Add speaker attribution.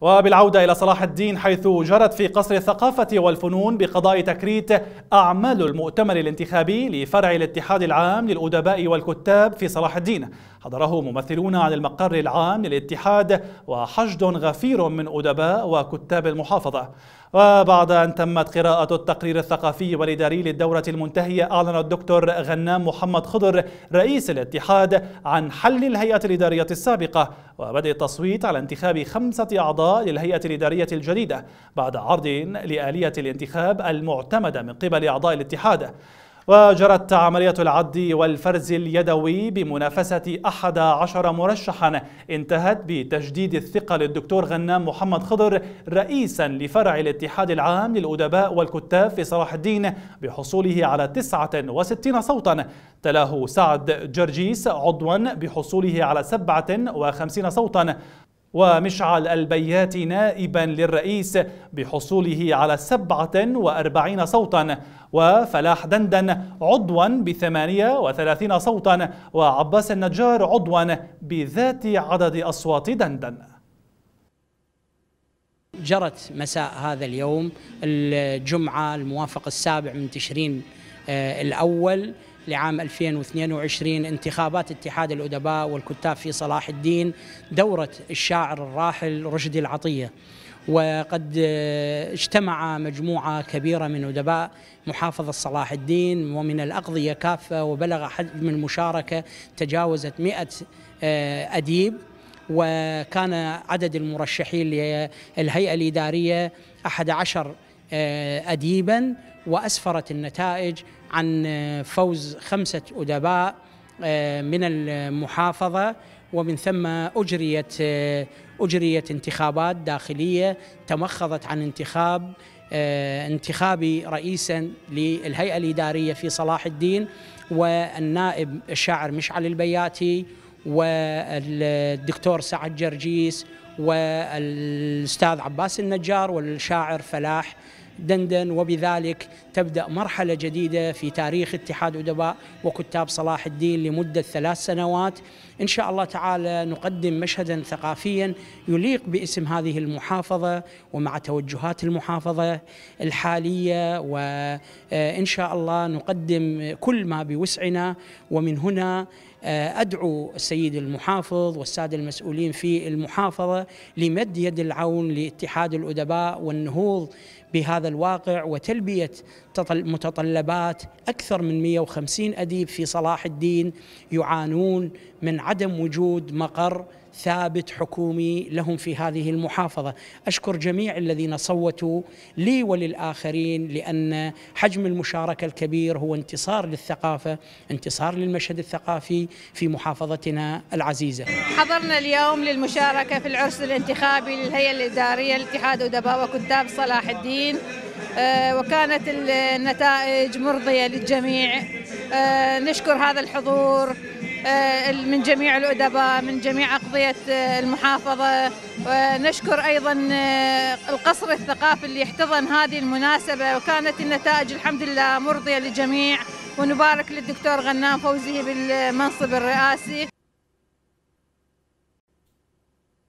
Speaker 1: وبالعودة إلى صلاح الدين حيث جرت في قصر الثقافة والفنون بقضاء تكريت أعمال المؤتمر الانتخابي لفرع الاتحاد العام للأدباء والكتاب في صلاح الدين حضره ممثلون عن المقر العام للاتحاد وحشد غفير من أدباء وكتاب المحافظة وبعد أن تمت قراءة التقرير الثقافي والإداري للدورة المنتهية أعلن الدكتور غنام محمد خضر رئيس الاتحاد عن حل الهيئة الإدارية السابقة وبدء التصويت على انتخاب خمسة أعضاء للهيئة الإدارية الجديدة بعد عرض لآلية الانتخاب المعتمدة من قبل أعضاء الاتحاد وجرت عملية العد والفرز اليدوي بمنافسة أحد عشر مرشحا انتهت بتجديد الثقة للدكتور غنام محمد خضر رئيسا لفرع الاتحاد العام للأدباء والكتاب في صلاح الدين بحصوله على 69 صوتا تلاه سعد جرجيس عضوا بحصوله على 57 صوتا ومشعل البيات نائبا للرئيس بحصوله على 47 صوتا وفلاح دندن عضوا ب 38 صوتا وعباس النجار عضوا بذات عدد أصوات دندن
Speaker 2: جرت مساء هذا اليوم الجمعة الموافق السابع من تشرين آه، الأول لعام 2022 انتخابات اتحاد الأدباء والكتاب في صلاح الدين دورة الشاعر الراحل رشدي العطية وقد آه، اجتمع مجموعة كبيرة من أدباء محافظة صلاح الدين ومن الأقضية كافة وبلغ حجم المشاركة تجاوزت 100 آه، أديب وكان عدد المرشحين للهيئة الإدارية 11 آه، أديبا وأسفرت النتائج عن فوز خمسة أدباء آه، من المحافظة ومن ثم أجريت آه، أجريت انتخابات داخلية تمخضت عن انتخاب آه، انتخابي رئيسا للهيئة الإدارية في صلاح الدين والنائب الشاعر مشعل البياتي والدكتور سعد جرجيس والاستاذ عباس النجار والشاعر فلاح دندن وبذلك تبدأ مرحلة جديدة في تاريخ اتحاد أدباء وكتاب صلاح الدين لمدة ثلاث سنوات إن شاء الله تعالى نقدم مشهدا ثقافيا يليق باسم هذه المحافظة ومع توجهات المحافظة الحالية وإن آه، شاء الله نقدم كل ما بوسعنا ومن هنا آه، أدعو السيد المحافظ والسادة المسؤولين في المحافظة لمد يد العون لاتحاد الأدباء والنهوض بهذا الواقع وتلبية متطلبات أكثر من 150 أديب في صلاح الدين يعانون من عدم وجود مقر ثابت حكومي لهم في هذه المحافظة أشكر جميع الذين صوتوا لي وللآخرين لأن حجم المشاركة الكبير هو انتصار للثقافة انتصار للمشهد الثقافي في محافظتنا العزيزة
Speaker 3: حضرنا اليوم للمشاركة في العرس الانتخابي للهيئة الإدارية لاتحاد أدباء وكتاب صلاح الدين آه، وكانت النتائج مرضية للجميع آه، نشكر هذا الحضور آه، من جميع الأدباء من جميع أقضية آه، المحافظة ونشكر أيضا آه، القصر الثقافي اللي احتضن هذه المناسبة وكانت النتائج الحمد لله مرضية للجميع ونبارك للدكتور غنام فوزي بالمنصب الرئاسي